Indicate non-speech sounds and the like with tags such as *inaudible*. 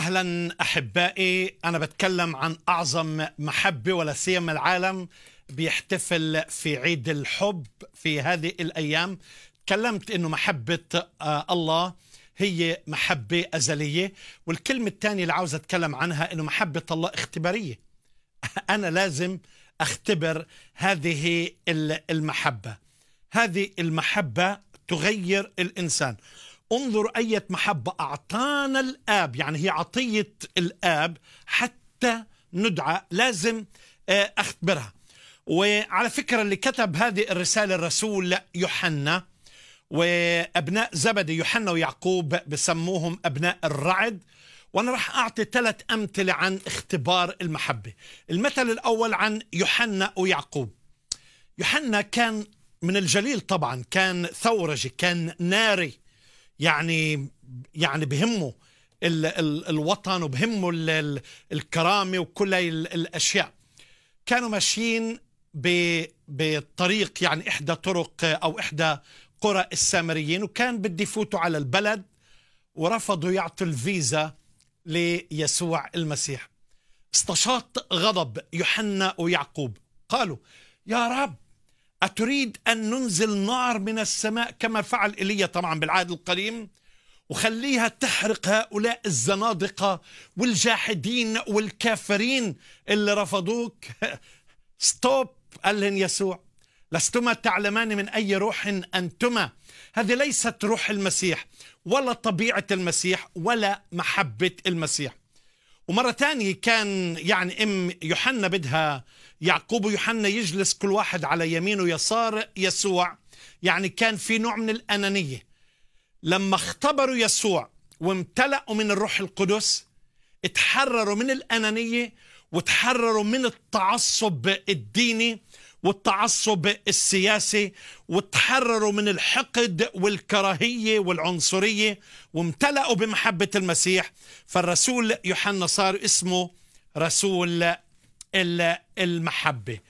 اهلا احبائي انا بتكلم عن اعظم محبه ولا سيما العالم بيحتفل في عيد الحب في هذه الايام تكلمت انه محبه آه، الله هي محبه ازليه والكلمه الثانيه اللي عاوز اتكلم عنها انه محبه الله اختباريه *laughs* انا لازم اختبر هذه المحبه هذه المحبه تغير الانسان انظر أية محبة أعطانا الآب يعني هي عطية الآب حتى ندعى لازم آه، أختبرها وعلى فكرة اللي كتب هذه الرسالة الرسول يوحنا وأبناء زبدي يوحنا ويعقوب بسموهم أبناء الرعد وأنا راح أعطي ثلاث أمثلة عن اختبار المحبة المثل الأول عن يوحنا ويعقوب يوحنا كان من الجليل طبعا كان ثورجي كان ناري يعني يعني بهمه الـ الـ الوطن وبهمه الـ الكرامه وكل الاشياء كانوا ماشيين بطريق يعني احدى طرق او احدى قرى السامريين وكان بدي يفوتوا على البلد ورفضوا يعطوا الفيزا ليسوع المسيح استشاط غضب يوحنا ويعقوب قالوا يا رب أتريد أن ننزل نار من السماء كما فعل إيليا طبعا بالعهد القديم وخليها تحرق هؤلاء الزنادقة والجاحدين والكافرين اللي رفضوك ستوب قال لهم يسوع لستما تعلمان من أي روح أنتما هذه ليست روح المسيح ولا طبيعة المسيح ولا محبة المسيح ومرة ثانية كان يعني أم يوحنا بدها يعقوب ويوحنا يجلس كل واحد على يمينه يسار يسوع يعني كان في نوع من الأنانية لما اختبروا يسوع وامتلأوا من الروح القدس اتحرروا من الأنانية وتحرروا من التعصب الديني والتعصب السياسي وتحرروا من الحقد والكراهية والعنصرية وامتلأوا بمحبة المسيح فالرسول يوحنا صار اسمه رسول المحبة